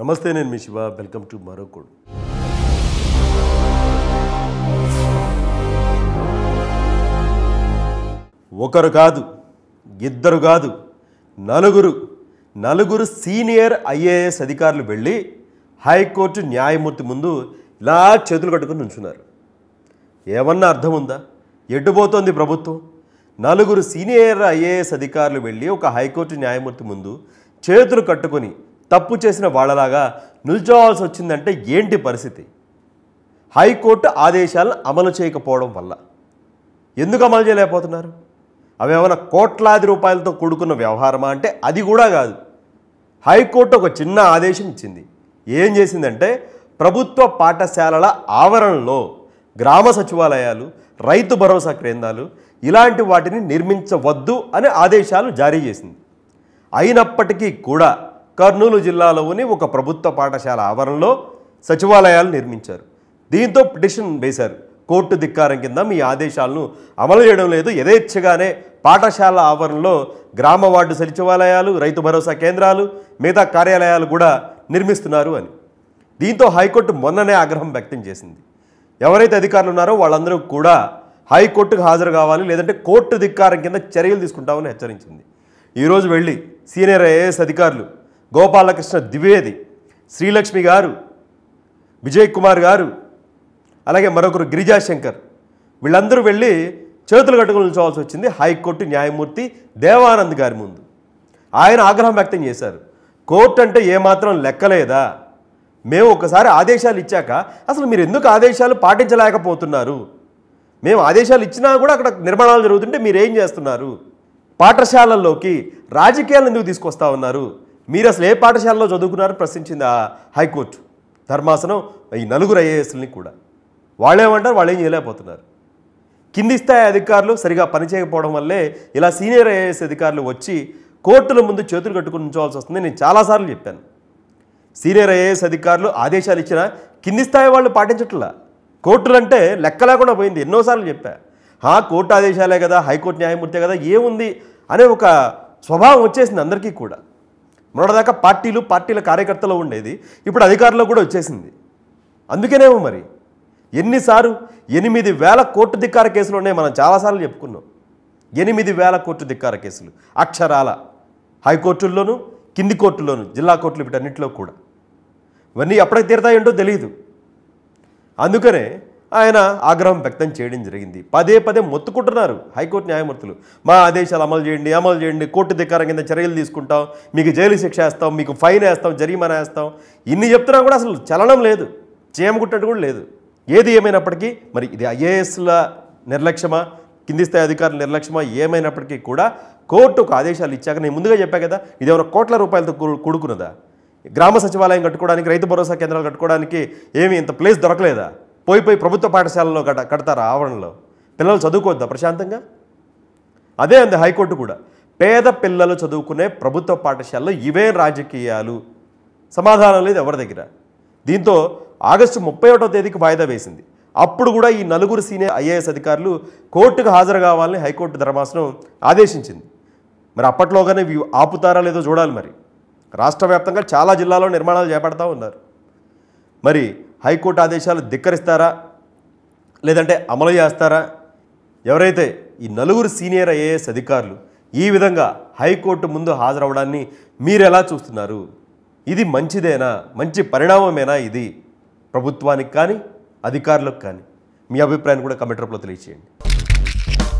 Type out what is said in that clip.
నమస్తే నేను మీ Shiva welcome to మరో ఒకరు కాదు ఇద్దరు కాదు నలుగురు నలుగురు సీనియర్ ఐఏఎస్ అధికారులు వెళ్ళి హైకోర్టు న్యాయమూర్తి ముందు ఇలా చేతులు కట్టుకుని ఉంచున్నారు ఏమన్నా అర్థం ఉందా ఎడ్డుపోతోంది ప్రభుత్వం నలుగురు సీనియర్ ఐఏఎస్ అధికారులు వెళ్ళి ఒక హైకోర్టు న్యాయమూర్తి ముందు చేతులు కట్టుకొని తప్పు చేసిన వాళ్ళలాగా నిల్చోవాల్సి వచ్చిందంటే ఏంటి పరిస్థితి హైకోర్టు ఆదేశాలను అమలు చేయకపోవడం వల్ల ఎందుకు అమలు చేయలేకపోతున్నారు అవి ఏమైనా కోట్లాది రూపాయలతో కూడుకున్న వ్యవహారమా అంటే అది కూడా కాదు హైకోర్టు ఒక చిన్న ఆదేశం ఇచ్చింది ఏం చేసిందంటే ప్రభుత్వ పాఠశాలల ఆవరణలో గ్రామ సచివాలయాలు రైతు భరోసా కేంద్రాలు ఇలాంటి వాటిని నిర్మించవద్దు అనే ఆదేశాలు జారీ చేసింది అయినప్పటికీ కూడా కర్నూలు జిల్లాలోని ఒక ప్రభుత్వ పాఠశాల ఆవరణలో సచివాలయాలు నిర్మించారు దీంతో పిటిషన్ వేశారు కోర్టు ధిక్కారం కింద మీ ఆదేశాలను అమలు చేయడం లేదు యథేచ్ఛగానే పాఠశాల ఆవరణలో గ్రామ వార్డు సచివాలయాలు రైతు భరోసా కేంద్రాలు మిగతా కార్యాలయాలు కూడా నిర్మిస్తున్నారు అని దీంతో హైకోర్టు మొన్ననే ఆగ్రహం వ్యక్తం చేసింది ఎవరైతే అధికారులు ఉన్నారో వాళ్ళందరూ కూడా హైకోర్టుకు హాజరు కావాలి లేదంటే కోర్టు ధిక్కారం కింద చర్యలు తీసుకుంటామని హెచ్చరించింది ఈరోజు వెళ్ళి సీనియర్ ఐఏఎస్ అధికారులు గోపాలకృష్ణ ద్వివేది శ్రీలక్ష్మి గారు విజయ్ కుమార్ గారు అలాగే మరొకరు గిరిజాశంకర్ వీళ్ళందరూ వెళ్ళి చేతులు కట్టుకుని ఉంచవలసి వచ్చింది హైకోర్టు న్యాయమూర్తి దేవానంద్ గారి ముందు ఆయన ఆగ్రహం వ్యక్తం చేశారు కోర్టు అంటే ఏమాత్రం లెక్కలేదా మేము ఒకసారి ఆదేశాలు ఇచ్చాక అసలు మీరు ఎందుకు ఆదేశాలు పాటించలేకపోతున్నారు మేము ఆదేశాలు ఇచ్చినా కూడా అక్కడ నిర్మాణాలు జరుగుతుంటే మీరు ఏం చేస్తున్నారు పాఠశాలల్లోకి రాజకీయాలు ఎందుకు తీసుకొస్తా ఉన్నారు మీరు అసలు ఏ పాఠశాలలో చదువుకున్నారు ప్రశ్నించింది ఆ హైకోర్టు ధర్మాసనం ఈ నలుగురు ఐఏఎస్లని కూడా వాళ్ళేమంటారు వాళ్ళు ఏం చేయలేకపోతున్నారు కింది స్థాయి అధికారులు సరిగా పనిచేయకపోవడం వల్లే ఇలా సీనియర్ ఐఏఎస్ అధికారులు వచ్చి కోర్టుల ముందు చేతులు కట్టుకుని ఉంచవలసి వస్తుంది నేను చాలాసార్లు చెప్పాను సీనియర్ ఐఏఎస్ అధికారులు ఆదేశాలు ఇచ్చినా కింది స్థాయి వాళ్ళు పాటించట్లా కోర్టులు అంటే లెక్క లేకుండా పోయింది ఎన్నోసార్లు చెప్పా హా కోర్టు ఆదేశాలే కదా హైకోర్టు న్యాయమూర్తే కదా ఏముంది అనే ఒక స్వభావం వచ్చేసింది అందరికీ కూడా మొన్నటిదాకా పార్టీలు పార్టీల కార్యకర్తలు ఉండేది ఇప్పుడు అధికారులు కూడా వచ్చేసింది అందుకేనేమో మరి ఎన్నిసార్లు ఎనిమిది వేల కోర్టు ధిక్కార కేసులు ఉన్నాయి మనం చాలాసార్లు చెప్పుకున్నాం ఎనిమిది వేల కోర్టు ధిక్కార కేసులు అక్షరాల హైకోర్టుల్లోనూ కింది కోర్టుల్లోనూ జిల్లా కోర్టులు వీటన్నిటిలో కూడా ఇవన్నీ ఎప్పటికి తీరుతాయంటో తెలియదు అందుకనే ఆయన ఆగ్రహం వ్యక్తం చేయడం జరిగింది పదే పదే మొత్తుకుంటున్నారు హైకోర్టు న్యాయమూర్తులు మా ఆదేశాలు అమలు చేయండి అమలు చేయండి కోర్టు ధికారం కింద చర్యలు తీసుకుంటాం మీకు జైలు శిక్ష వేస్తాం మీకు ఫైన్ వేస్తాం జరిమానా వేస్తాం ఇన్ని చెప్తున్నా కూడా అసలు చలనం లేదు చేయమగుట్టినట్టు కూడా లేదు ఏది ఏమైనప్పటికీ మరి ఇది ఐఏఎస్ల నిర్లక్ష్యమా కింది స్థాయి అధికారుల నిర్లక్ష్యమా ఏమైనప్పటికీ కూడా కోర్టుకు ఆదేశాలు ఇచ్చాక నేను ముందుగా చెప్పాను కదా ఇది ఏమైనా కోట్ల రూపాయలతో కూడుకున్నదా గ్రామ సచివాలయం కట్టుకోవడానికి రైతు భరోసా కేంద్రాలు కట్టుకోవడానికి ఏమి ఇంత ప్లేస్ దొరకలేదా పోయి పోయి ప్రభుత్వ పాఠశాలలో కట కడతారు ఆవరణలో పిల్లలు చదువుకోవద్దా ప్రశాంతంగా అదే అంది హైకోర్టు కూడా పేద పిల్లలు చదువుకునే ప్రభుత్వ పాఠశాలలో ఇవే రాజకీయాలు సమాధానం లేదు ఎవరి దగ్గర దీంతో ఆగస్టు ముప్పై ఒకటో తేదీకి వాయిదా వేసింది అప్పుడు కూడా ఈ నలుగురు సీనియర్ ఐఏఎస్ అధికారులు కోర్టుకు హాజరు కావాలని హైకోర్టు ధర్మాసనం ఆదేశించింది మరి అప్పట్లోగానే ఆపుతారా లేదో చూడాలి మరి రాష్ట్ర వ్యాప్తంగా చాలా జిల్లాలో నిర్మాణాలు చేపడతా ఉన్నారు మరి హైకోర్టు ఆదేశాలు ధిక్కరిస్తారా లేదంటే అమలు చేస్తారా ఎవరైతే ఈ నలుగురు సీనియర్ ఐఏఎస్ అధికారులు ఈ విధంగా హైకోర్టు ముందు హాజరవడాన్ని మీరు ఎలా చూస్తున్నారు ఇది మంచిదేనా మంచి పరిణామమేనా ఇది ప్రభుత్వానికి కానీ అధికారులకు కానీ మీ అభిప్రాయాన్ని కూడా కమెంట్ రూపంలో తెలియచేయండి